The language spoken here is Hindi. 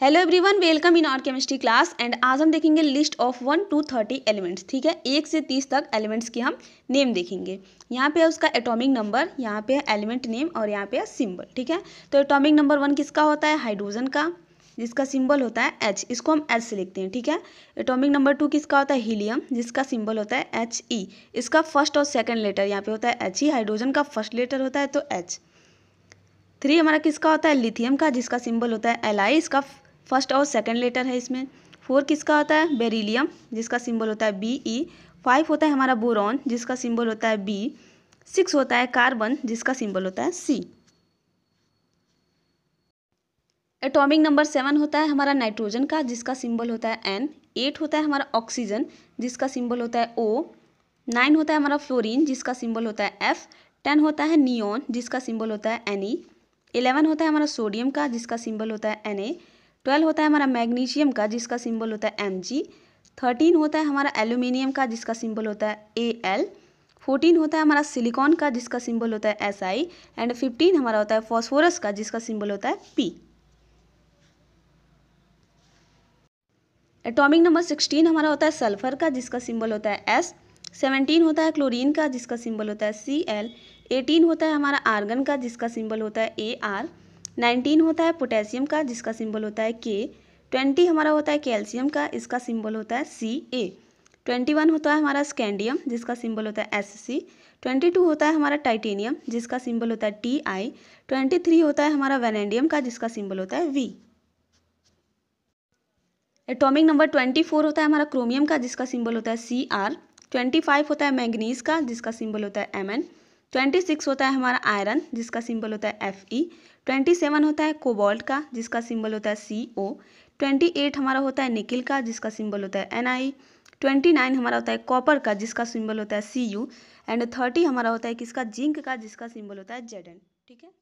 hello everyone welcome in our chemistry class and आज हम देखेंगे list of one two thirty elements ठीक है एक से तीस तक एलिमेंट्स की हम नेम देखेंगे यहाँ पे है उसका एटॉमिक नंबर यहाँ पे है एलिमेंट नेम और यहाँ पे है सिंबल ठीक है तो एटॉमिक नंबर वन किसका होता है हाइड्रोजन का जिसका सिंबल होता है एच इसको हम एच से लिखते हैं ठीक है एटॉमिक नंबर टू किसका होता है हीलियम जिसका सिंबल होता है एच ई e, इसका फर्स्ट और सेकेंड लेटर यहाँ पे होता है एच ई हाइड्रोजन का फर्स्ट लेटर होता है तो एच थ्री हमारा किसका होता है लिथियम का जिसका सिंबल होता है एल आई इसका फर्स्ट और सेकेंड लेटर है इसमें फोर किसका होता है बेरिलियम जिसका सिंबल होता है बी ई फाइव होता है हमारा बोरॉन जिसका सिंबल होता है बी सिक्स होता है कार्बन जिसका सिंबल होता है सी एटॉमिक नंबर सेवन होता है हमारा नाइट्रोजन का जिसका सिंबल होता है एन एट होता है हमारा ऑक्सीजन जिसका सिंबल होता है ओ नाइन होता है हमारा फ्लोरीन जिसका सिंबल होता है एफ टेन होता है नियोन जिसका सिंबल होता है एन ई इलेवन होता है हमारा सोडियम का जिसका सिंबल होता है एन ए ट्वेल्व होता है हमारा मैग्नीशियम का जिसका सिंबल होता है एम जी थर्टीन होता है हमारा एल्यूमिनियम का जिसका सिंबल होता है ए एल फोर्टीन होता है हमारा सिलिकॉन का जिसका सिंबल होता है एस आई एंड फिफ्टीन हमारा होता है फॉस्फोरस का जिसका सिंबल होता है पी एटॉमिक नंबर सिक्सटीन हमारा होता है सल्फर का जिसका सिंबल होता है एस सेवनटीन होता है क्लोरीन का जिसका सिंबल होता है सी एल एटीन होता है हमारा आर्गन का जिसका सिंबल होता है ए आर नाइनटीन होता है पोटेशियम का जिसका सिंबल होता है के ट्वेंटी हमारा होता है कैल्शियम का इसका सिंबल होता है सी ए ट्वेंटी वन होता है हमारा स्कैंडियम जिसका सिंबल होता है एस सी ट्वेंटी टू होता है हमारा टाइटेनियम जिसका सिंबल होता है टी आई ट्वेंटी थ्री होता है हमारा वेनेडियम का जिसका सिंबल होता है V atomic number twenty four होता है हमारा क्रोमियम का जिसका सिंबल होता है सी आर ट्वेंटी फाइव होता है मैंगनीज का जिसका सिंबल होता है एम एन ट्वेंटी सिक्स होता है हमारा आयरन जिसका सिंबल होता है एफ ई ट्वेंटी सेवन होता है कोबाल्ट का जिसका सिंबल होता है सी ओ ट्वेंटी एट हमारा होता है निकिल का जिसका सिंबल होता है एन आई ट्वेंटी नाइन हमारा होता है कॉपर का जिसका सिंबल होता है सी यू एंड थर्टी हमारा होता है किसका जिंक का जिसका सिंबल होता है जेड एन ठीक है